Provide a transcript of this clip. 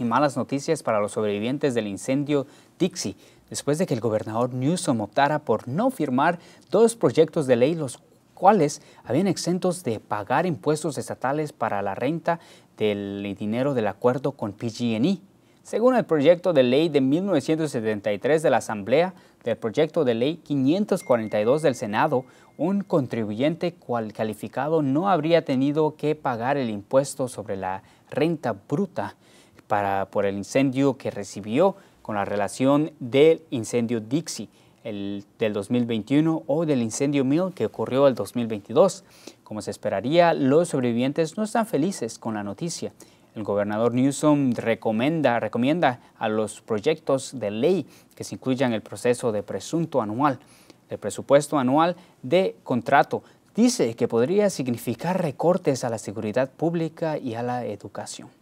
y malas noticias para los sobrevivientes del incendio Dixie, después de que el gobernador Newsom optara por no firmar dos proyectos de ley los cuales habían exentos de pagar impuestos estatales para la renta del dinero del acuerdo con PG&E. Según el proyecto de ley de 1973 de la Asamblea, del proyecto de ley 542 del Senado, un contribuyente cualificado no habría tenido que pagar el impuesto sobre la renta bruta por el incendio que recibió con la relación del incendio Dixie del 2021 o del incendio Mill que ocurrió el 2022. Como se esperaría, los sobrevivientes no están felices con la noticia. El gobernador Newsom recomienda, recomienda a los proyectos de ley que se incluyan el proceso de presunto anual, el presupuesto anual de contrato. Dice que podría significar recortes a la seguridad pública y a la educación.